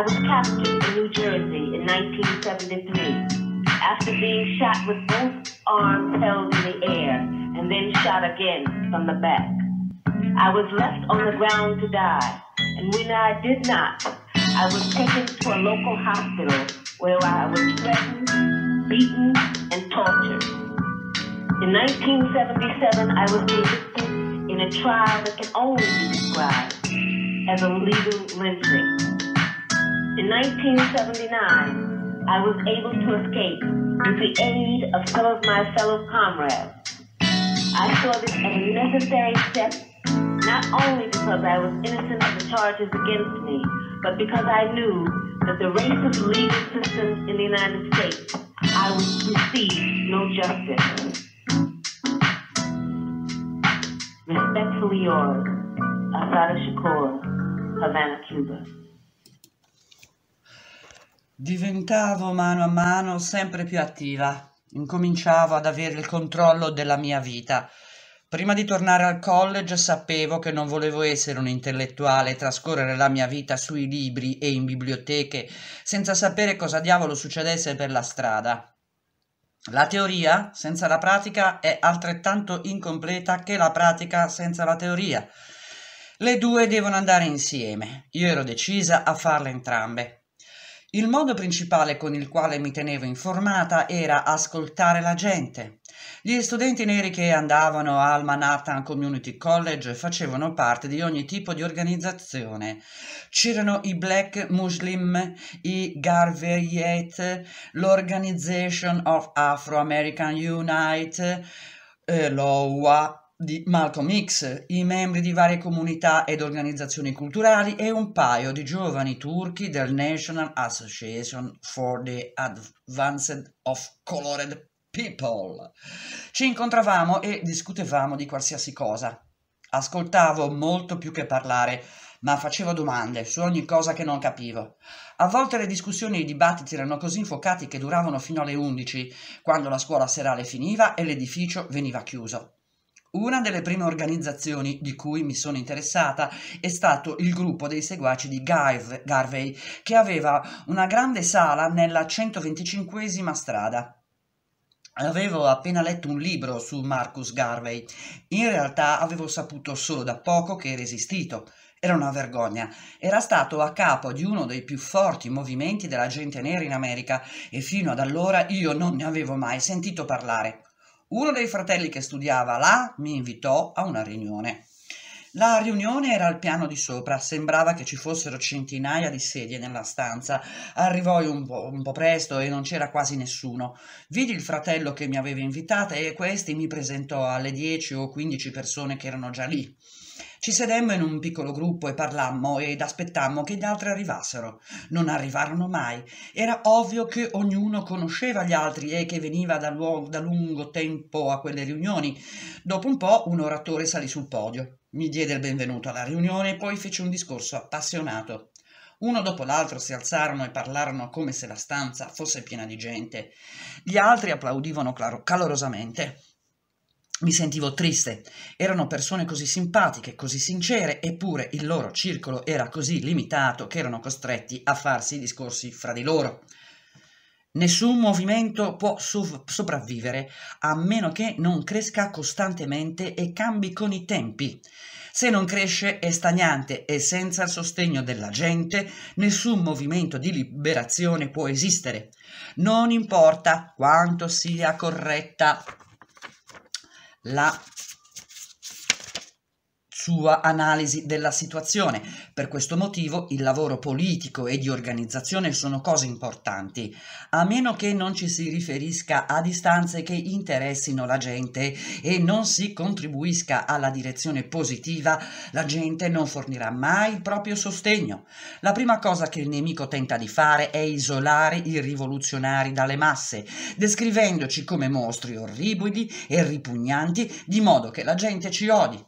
I was captured in New Jersey in 1973 after being shot with both arms held in the air and then shot again from the back. I was left on the ground to die, and when I did not, I was taken to a local hospital where I was threatened, beaten, and tortured. In 1977, I was convicted in a trial that can only be described as a legal lynching. In 1979, I was able to escape with the aid of some of my fellow comrades. I saw this as a necessary step, not only because I was innocent of the charges against me, but because I knew that the racist legal system in the United States, I would receive no justice. Respectfully yours, Asada Shakur, Havana, Cuba. Diventavo mano a mano sempre più attiva, incominciavo ad avere il controllo della mia vita. Prima di tornare al college sapevo che non volevo essere un intellettuale e trascorrere la mia vita sui libri e in biblioteche senza sapere cosa diavolo succedesse per la strada. La teoria senza la pratica è altrettanto incompleta che la pratica senza la teoria. Le due devono andare insieme. Io ero decisa a farle entrambe. Il modo principale con il quale mi tenevo informata era ascoltare la gente. Gli studenti neri che andavano al Manhattan Community College facevano parte di ogni tipo di organizzazione. C'erano i Black Muslim, i Garveyet, l'Organization of Afro American Unite, eh, l'OUA, di Malcolm X, i membri di varie comunità ed organizzazioni culturali e un paio di giovani turchi del National Association for the Advanced of Colored People. Ci incontravamo e discutevamo di qualsiasi cosa. Ascoltavo molto più che parlare, ma facevo domande su ogni cosa che non capivo. A volte le discussioni e i dibattiti erano così infuocati che duravano fino alle 11, quando la scuola serale finiva e l'edificio veniva chiuso. Una delle prime organizzazioni di cui mi sono interessata è stato il gruppo dei seguaci di Garve, Garvey, che aveva una grande sala nella 125 strada. Avevo appena letto un libro su Marcus Garvey. In realtà avevo saputo solo da poco che era esistito. Era una vergogna. Era stato a capo di uno dei più forti movimenti della gente nera in America e fino ad allora io non ne avevo mai sentito parlare. Uno dei fratelli che studiava là mi invitò a una riunione. La riunione era al piano di sopra, sembrava che ci fossero centinaia di sedie nella stanza. Arrivò un po', un po presto e non c'era quasi nessuno. Vidi il fratello che mi aveva invitata e questi mi presentò alle 10 o 15 persone che erano già lì. Ci sedemmo in un piccolo gruppo e parlammo ed aspettammo che gli altri arrivassero. Non arrivarono mai. Era ovvio che ognuno conosceva gli altri e che veniva da, lu- da lungo tempo a quelle riunioni. Dopo un po' un oratore salì sul podio. Mi diede il benvenuto alla riunione e poi fece un discorso appassionato. Uno dopo l'altro si alzarono e parlarono come se la stanza fosse piena di gente. Gli altri applaudivano calorosamente mi sentivo triste. Erano persone così simpatiche, così sincere, eppure il loro circolo era così limitato che erano costretti a farsi discorsi fra di loro. Nessun movimento può sopravvivere a meno che non cresca costantemente e cambi con i tempi. Se non cresce è stagnante e senza il sostegno della gente nessun movimento di liberazione può esistere. Non importa quanto sia corretta la sua analisi della situazione. Per questo motivo il lavoro politico e di organizzazione sono cose importanti, a meno che non ci si riferisca a distanze che interessino la gente e non si contribuisca alla direzione positiva, la gente non fornirà mai il proprio sostegno. La prima cosa che il nemico tenta di fare è isolare i rivoluzionari dalle masse, descrivendoci come mostri orribili e ripugnanti, di modo che la gente ci odi.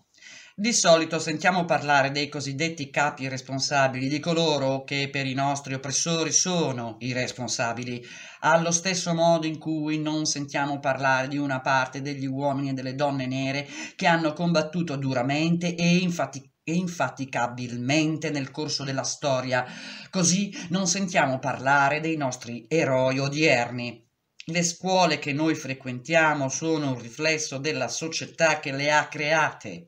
Di solito sentiamo parlare dei cosiddetti capi responsabili, di coloro che per i nostri oppressori sono i responsabili, allo stesso modo in cui non sentiamo parlare di una parte degli uomini e delle donne nere che hanno combattuto duramente e infaticabilmente e infaticabilmente nel corso della storia, così non sentiamo parlare dei nostri eroi odierni. Le scuole che noi frequentiamo sono un riflesso della società che le ha create.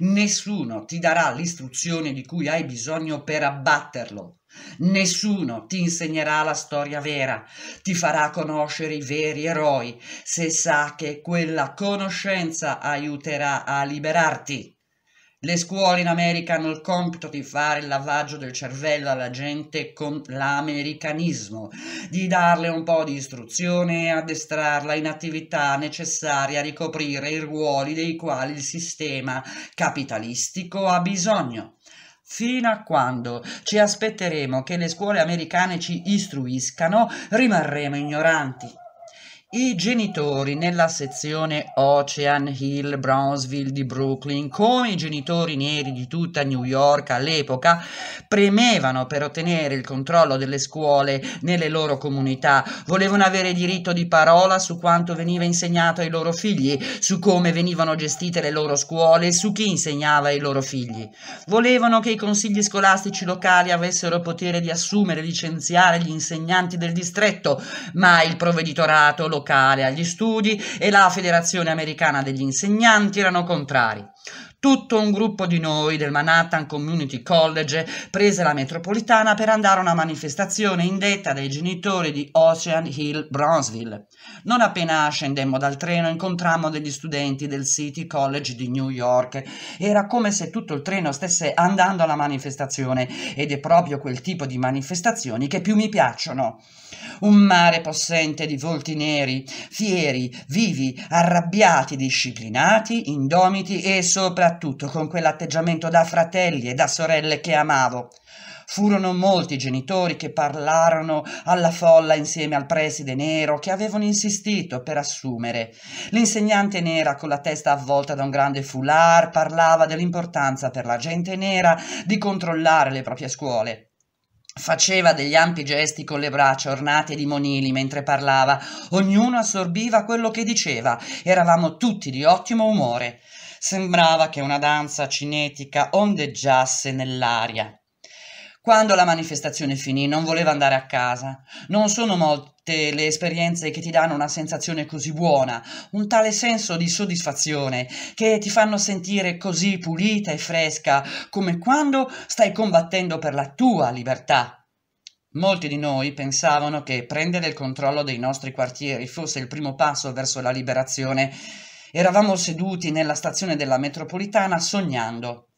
Nessuno ti darà l'istruzione di cui hai bisogno per abbatterlo. Nessuno ti insegnerà la storia vera, ti farà conoscere i veri eroi, se sa che quella conoscenza aiuterà a liberarti. Le scuole in America hanno il compito di fare il lavaggio del cervello alla gente con l'americanismo, di darle un po' di istruzione e addestrarla in attività necessarie a ricoprire i ruoli dei quali il sistema capitalistico ha bisogno fino a quando ci aspetteremo che le scuole americane ci istruiscano, rimarremo ignoranti. I genitori nella sezione Ocean Hill Brownsville di Brooklyn, come i genitori neri di tutta New York all'epoca, premevano per ottenere il controllo delle scuole nelle loro comunità, volevano avere diritto di parola su quanto veniva insegnato ai loro figli, su come venivano gestite le loro scuole, su chi insegnava ai loro figli. Volevano che i consigli scolastici locali avessero potere di assumere e licenziare gli insegnanti del distretto, ma il provveditorato lo locale agli studi e la Federazione Americana degli Insegnanti erano contrari. Tutto un gruppo di noi del Manhattan Community College prese la metropolitana per andare a una manifestazione indetta dai genitori di Ocean Hill Brownsville. Non appena scendemmo dal treno incontrammo degli studenti del City College di New York. Era come se tutto il treno stesse andando alla manifestazione ed è proprio quel tipo di manifestazioni che più mi piacciono. Un mare possente di volti neri, fieri, vivi, arrabbiati, disciplinati, indomiti e soprattutto combattuto con quell'atteggiamento da fratelli e da sorelle che amavo. Furono molti genitori che parlarono alla folla insieme al preside nero che avevano insistito per assumere. L'insegnante nera con la testa avvolta da un grande foulard parlava dell'importanza per la gente nera di controllare le proprie scuole. Faceva degli ampi gesti con le braccia ornate di monili mentre parlava. Ognuno assorbiva quello che diceva. Eravamo tutti di ottimo umore. Sembrava che una danza cinetica ondeggiasse nell'aria. Quando la manifestazione finì non voleva andare a casa. Non sono molte le esperienze che ti danno una sensazione così buona, un tale senso di soddisfazione, che ti fanno sentire così pulita e fresca come quando stai combattendo per la tua libertà. Molti di noi pensavano che prendere il controllo dei nostri quartieri fosse il primo passo verso la liberazione Eravamo seduti nella stazione della metropolitana sognando.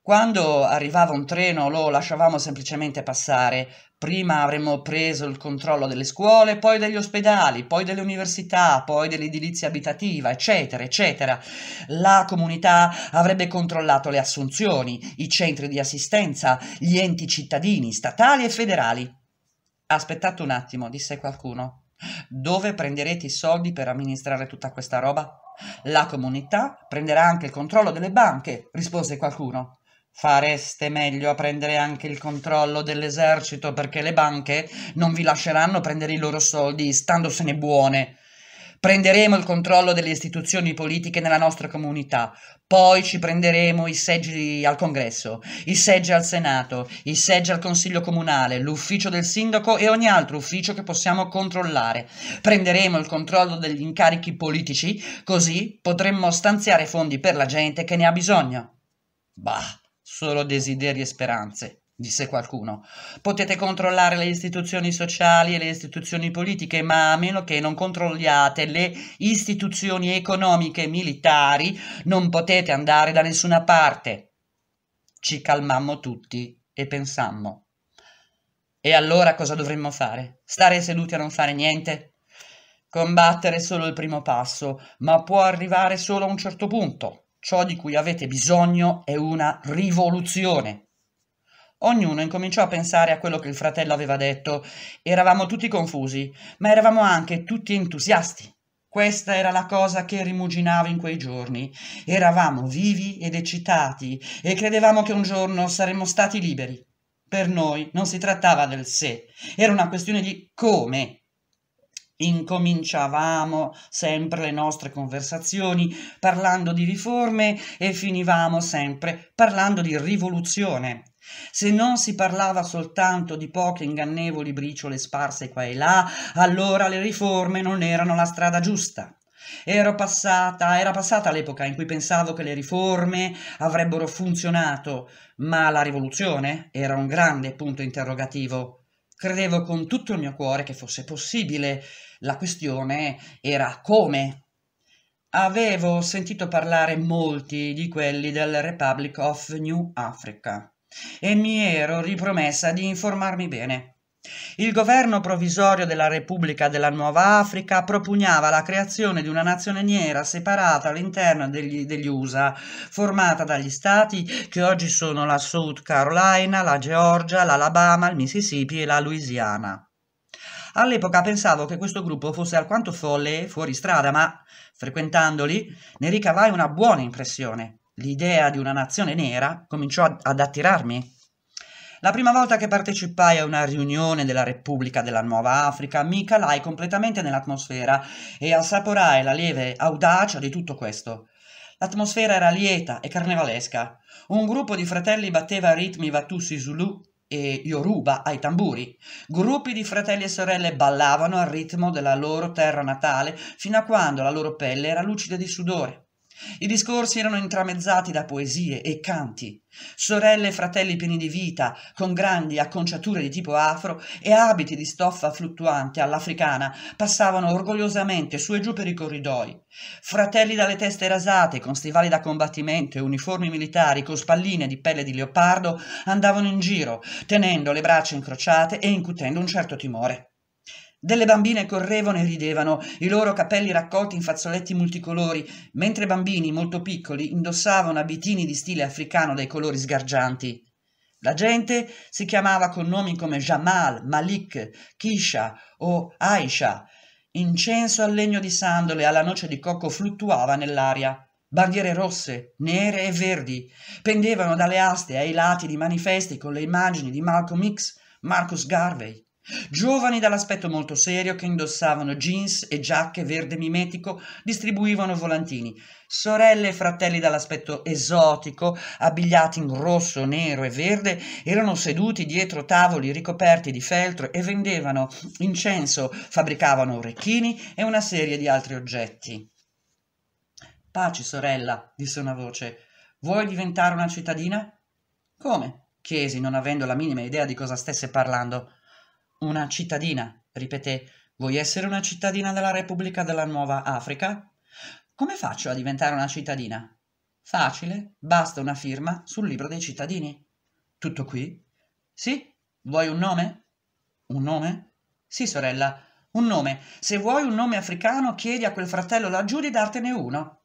Quando arrivava un treno lo lasciavamo semplicemente passare. Prima avremmo preso il controllo delle scuole, poi degli ospedali, poi delle università, poi dell'edilizia abitativa, eccetera, eccetera. La comunità avrebbe controllato le assunzioni, i centri di assistenza, gli enti cittadini, statali e federali. Aspettate un attimo, disse qualcuno. Dove prenderete i soldi per amministrare tutta questa roba? La comunità prenderà anche il controllo delle banche, rispose qualcuno. Fareste meglio a prendere anche il controllo dell'esercito perché le banche non vi lasceranno prendere i loro soldi standosene buone. Prenderemo il controllo delle istituzioni politiche nella nostra comunità, poi ci prenderemo i seggi al Congresso, i seggi al Senato, i seggi al Consiglio Comunale, l'ufficio del sindaco e ogni altro ufficio che possiamo controllare. Prenderemo il controllo degli incarichi politici, così potremmo stanziare fondi per la gente che ne ha bisogno. Bah, solo desideri e speranze disse qualcuno. Potete controllare le istituzioni sociali e le istituzioni politiche, ma a meno che non controlliate le istituzioni economiche e militari, non potete andare da nessuna parte. Ci calmammo tutti e pensammo. E allora cosa dovremmo fare? Stare seduti a non fare niente? Combattere è solo il primo passo, ma può arrivare solo a un certo punto. Ciò di cui avete bisogno è una rivoluzione. Ognuno incominciò a pensare a quello che il fratello aveva detto. Eravamo tutti confusi, ma eravamo anche tutti entusiasti. Questa era la cosa che rimuginava in quei giorni. Eravamo vivi ed eccitati e credevamo che un giorno saremmo stati liberi. Per noi non si trattava del se, era una questione di come. Incominciavamo sempre le nostre conversazioni parlando di riforme e finivamo sempre parlando di rivoluzione. Se non si parlava soltanto di poche ingannevoli briciole sparse qua e là, allora le riforme non erano la strada giusta. Ero passata, era passata l'epoca in cui pensavo che le riforme avrebbero funzionato, ma la rivoluzione era un grande punto interrogativo. Credevo con tutto il mio cuore che fosse possibile, la questione era come. Avevo sentito parlare molti di quelli del Republic of New Africa e mi ero ripromessa di informarmi bene. Il governo provvisorio della Repubblica della Nuova Africa propugnava la creazione di una nazione nera separata all'interno degli, degli, USA, formata dagli stati che oggi sono la South Carolina, la Georgia, l'Alabama, il Mississippi e la Louisiana. All'epoca pensavo che questo gruppo fosse alquanto folle e fuori strada, ma frequentandoli ne ricavai una buona impressione l'idea di una nazione nera cominciò ad attirarmi. La prima volta che partecipai a una riunione della Repubblica della Nuova Africa mi calai completamente nell'atmosfera e assaporai la lieve audacia di tutto questo. L'atmosfera era lieta e carnevalesca. Un gruppo di fratelli batteva ritmi Vatusi Zulu e Yoruba ai tamburi. Gruppi di fratelli e sorelle ballavano al ritmo della loro terra natale fino a quando la loro pelle era lucida di sudore. I discorsi erano intramezzati da poesie e canti. Sorelle e fratelli pieni di vita, con grandi acconciature di tipo afro e abiti di stoffa fluttuante all'africana, passavano orgogliosamente su e giù per i corridoi. Fratelli dalle teste rasate, con stivali da combattimento e uniformi militari con spalline di pelle di leopardo, andavano in giro, tenendo le braccia incrociate e incutendo un certo timore. Delle bambine correvano e ridevano, i loro capelli raccolti in fazzoletti multicolori, mentre bambini molto piccoli indossavano abitini di stile africano dai colori sgargianti. La gente si chiamava con nomi come Jamal, Malik, Kisha o Aisha. Incenso al legno di sandole e alla noce di cocco fluttuava nell'aria. Bandiere rosse, nere e verdi pendevano dalle aste ai lati di manifesti con le immagini di Malcolm X, Marcus Garvey, Giovani dall'aspetto molto serio che indossavano jeans e giacche verde mimetico distribuivano volantini. Sorelle e fratelli dall'aspetto esotico, abbigliati in rosso, nero e verde, erano seduti dietro tavoli ricoperti di feltro e vendevano incenso, fabbricavano orecchini e una serie di altri oggetti. Paci, sorella, disse una voce. Vuoi diventare una cittadina? Come? chiesi, non avendo la minima idea di cosa stesse parlando. Una cittadina, ripeté. Vuoi essere una cittadina della Repubblica della Nuova Africa? Come faccio a diventare una cittadina? Facile, basta una firma sul libro dei cittadini. Tutto qui? Sì? Vuoi un nome? Un nome? Sì, sorella, un nome. Se vuoi un nome africano, chiedi a quel fratello laggiù di dartene uno.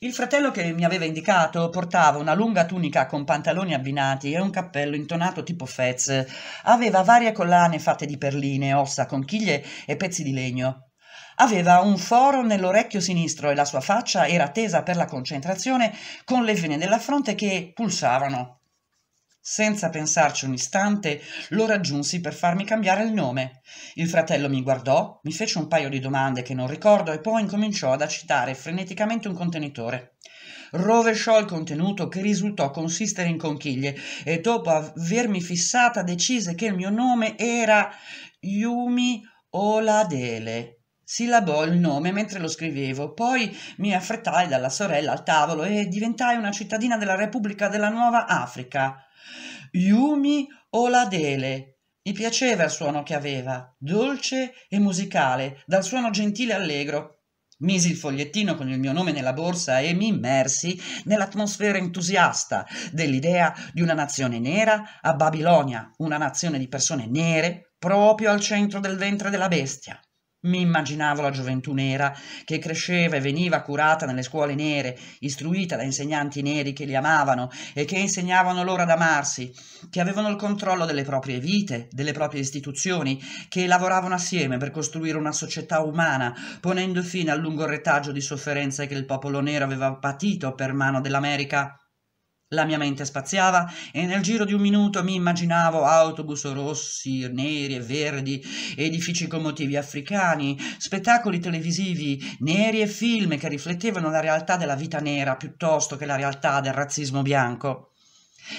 Il fratello che mi aveva indicato portava una lunga tunica con pantaloni abbinati e un cappello intonato tipo fez. Aveva varie collane fatte di perline, ossa, conchiglie e pezzi di legno. Aveva un foro nell'orecchio sinistro e la sua faccia era tesa per la concentrazione con le vene della fronte che pulsavano. Senza pensarci un istante, lo raggiunsi per farmi cambiare il nome. Il fratello mi guardò, mi fece un paio di domande che non ricordo e poi incominciò ad accitare freneticamente un contenitore. Rovesciò il contenuto che risultò consistere in conchiglie e dopo avermi fissata decise che il mio nome era Yumi Oladele. Silabò il nome mentre lo scrivevo, poi mi affrettai dalla sorella al tavolo e diventai una cittadina della Repubblica della Nuova Africa. Yumi Oladele. Mi piaceva il suono che aveva, dolce e musicale, dal suono gentile e allegro. Misi il fogliettino con il mio nome nella borsa e mi immersi nell'atmosfera entusiasta dell'idea di una nazione nera a Babilonia, una nazione di persone nere proprio al centro del ventre della bestia. Mi immaginavo la gioventù nera che cresceva e veniva curata nelle scuole nere, istruita da insegnanti neri che li amavano e che insegnavano loro ad amarsi, che avevano il controllo delle proprie vite, delle proprie istituzioni, che lavoravano assieme per costruire una società umana, ponendo fine al lungo retaggio di sofferenze che il popolo nero aveva patito per mano dell'America. La mia mente spaziava e nel giro di un minuto mi immaginavo autobus rossi, neri e verdi, edifici con motivi africani, spettacoli televisivi neri e film che riflettevano la realtà della vita nera piuttosto che la realtà del razzismo bianco.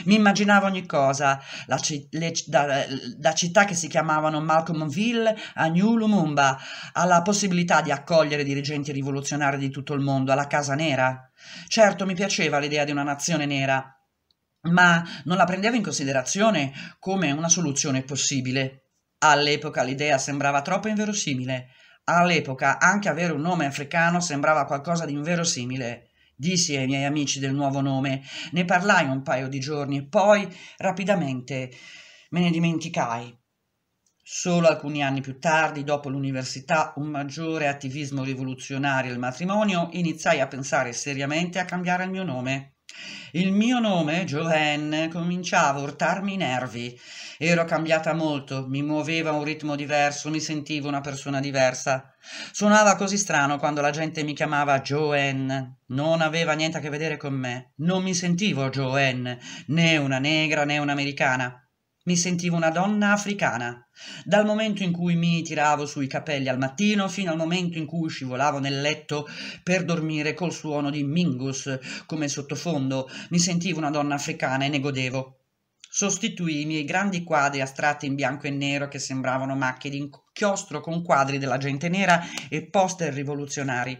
Mi immaginavo ogni cosa, la, le, da, da, città che si chiamavano Malcolmville a New Lumumba, alla possibilità di accogliere dirigenti rivoluzionari di tutto il mondo, alla Casa Nera. Certo, mi piaceva l'idea di una nazione nera, ma non la prendevo in considerazione come una soluzione possibile. All'epoca l'idea sembrava troppo inverosimile. All'epoca anche avere un nome africano sembrava qualcosa di inverosimile dissi ai miei amici del nuovo nome, ne parlai un paio di giorni e poi rapidamente me ne dimenticai. Solo alcuni anni più tardi, dopo l'università, un maggiore attivismo rivoluzionario e il matrimonio, iniziai a pensare seriamente a cambiare il mio nome. Il mio nome, Joanne, cominciava a urtarmi i nervi. Ero cambiata molto, mi muoveva a un ritmo diverso, mi sentivo una persona diversa. Suonava così strano quando la gente mi chiamava Joanne. Non aveva niente a che vedere con me. Non mi sentivo Joanne, né una negra né un'americana. Mi sentivo una donna africana. Dal momento in cui mi tiravo sui capelli al mattino fino al momento in cui scivolavo nel letto per dormire col suono di Mingus come sottofondo, mi sentivo una donna africana e ne godevo. Sostituì i miei grandi quadri astratti in bianco e nero che sembravano macchie di inchiostro con quadri della gente nera e poster rivoluzionari.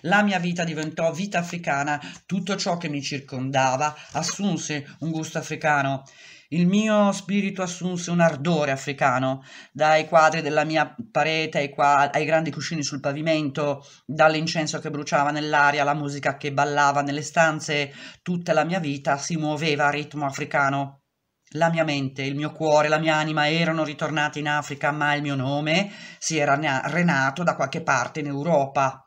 La mia vita diventò vita africana, tutto ciò che mi circondava assunse un gusto africano. Il mio spirito assunse un ardore africano, dai quadri della mia parete ai, quadri, ai grandi cuscini sul pavimento, dall'incenso che bruciava nell'aria, alla musica che ballava nelle stanze, tutta la mia vita si muoveva a ritmo africano. La mia mente, il mio cuore, la mia anima erano ritornati in Africa, ma il mio nome si era renato da qualche parte in Europa.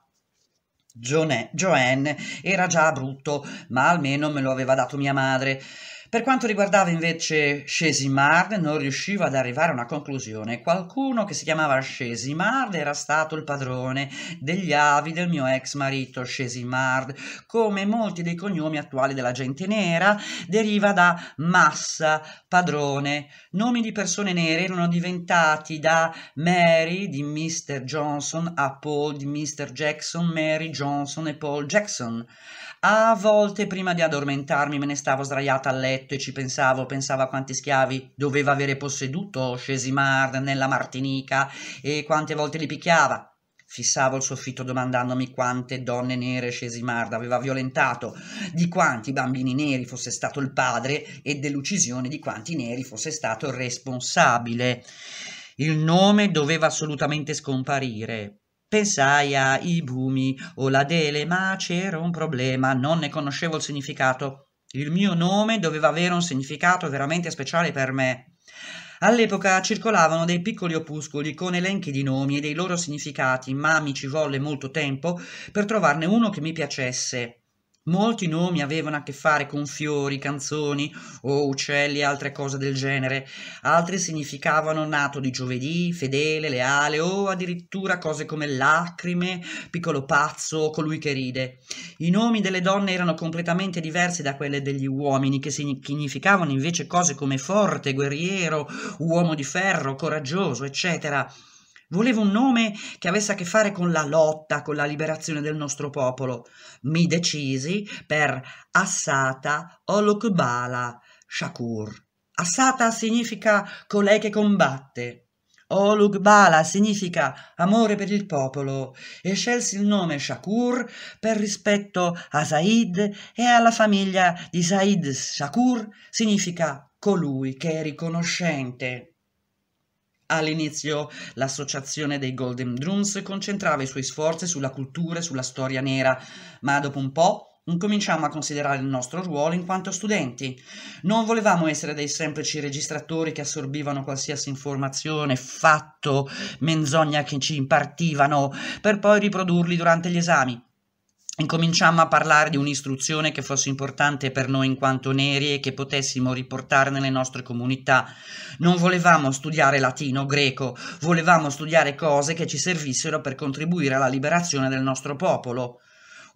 Joanne era già brutto, ma almeno me lo aveva dato mia madre. Per quanto riguardava invece Schesimard, non riusciva ad arrivare a una conclusione. Qualcuno che si chiamava Schesimard era stato il padrone degli avi del mio ex marito Schesimard, come molti dei cognomi attuali della gente nera, deriva da Massa, padrone. Nomi di persone nere erano diventati da Mary di Mr. Johnson a Paul di Mr. Jackson, Mary Johnson e Paul Jackson. A volte prima di addormentarmi me ne stavo sdraiata a letto e ci pensavo, pensavo a quanti schiavi doveva avere posseduto Schesimar nella Martinica e quante volte li picchiava. Fissavo il soffitto domandandomi quante donne nere Schesimard aveva violentato, di quanti bambini neri fosse stato il padre e dell'uccisione di quanti neri fosse stato il responsabile. Il nome doveva assolutamente scomparire, Pensai a i bumi o la dele, ma c'era un problema, non ne conoscevo il significato. Il mio nome doveva avere un significato veramente speciale per me. All'epoca circolavano dei piccoli opuscoli con elenchi di nomi e dei loro significati, ma mi ci volle molto tempo per trovarne uno che mi piacesse. Molti nomi avevano a che fare con fiori, canzoni o uccelli e altre cose del genere, altri significavano nato di giovedì, fedele, leale o addirittura cose come lacrime, piccolo pazzo o colui che ride. I nomi delle donne erano completamente diversi da quelli degli uomini, che significavano invece cose come forte, guerriero, uomo di ferro, coraggioso, eccetera. Volevo un nome che avesse a che fare con la lotta, con la liberazione del nostro popolo. Mi decisi per Assata Olokbala Shakur. Assata significa colei che combatte. Olugbala significa amore per il popolo e scelsi il nome Shakur per rispetto a Said e alla famiglia di Said Shakur significa colui che è riconoscente. All'inizio l'associazione dei Golden Drums concentrava i suoi sforzi sulla cultura e sulla storia nera, ma dopo un po' incominciamo a considerare il nostro ruolo in quanto studenti. Non volevamo essere dei semplici registratori che assorbivano qualsiasi informazione, fatto, menzogna che ci impartivano, per poi riprodurli durante gli esami incominciammo a parlare di un'istruzione che fosse importante per noi in quanto neri e che potessimo riportare nelle nostre comunità. Non volevamo studiare latino, greco, volevamo studiare cose che ci servissero per contribuire alla liberazione del nostro popolo.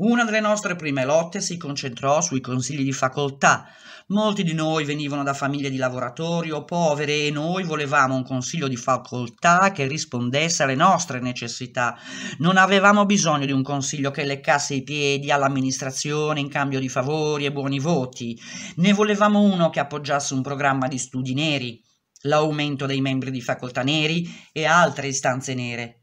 Una delle nostre prime lotte si concentrò sui consigli di facoltà. Molti di noi venivano da famiglie di lavoratori o povere e noi volevamo un consiglio di facoltà che rispondesse alle nostre necessità. Non avevamo bisogno di un consiglio che leccasse i piedi all'amministrazione in cambio di favori e buoni voti. Ne volevamo uno che appoggiasse un programma di studi neri, l'aumento dei membri di facoltà neri e altre istanze nere.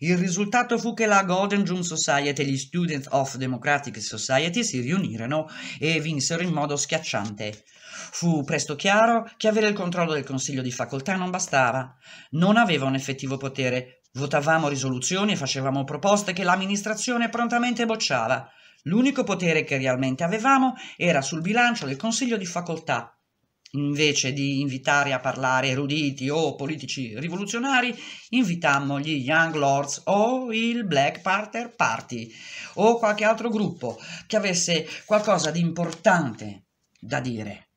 Il risultato fu che la Golden Room Society e gli Students of Democratic Society si riunirono e vinsero in modo schiacciante. Fu presto chiaro che avere il controllo del consiglio di facoltà non bastava. Non aveva un effettivo potere. Votavamo risoluzioni e facevamo proposte che l'amministrazione prontamente bocciava. L'unico potere che realmente avevamo era sul bilancio del consiglio di facoltà invece di invitare a parlare eruditi o politici rivoluzionari, invitammo gli Young Lords o il Black Panther Party o qualche altro gruppo che avesse qualcosa di importante da dire.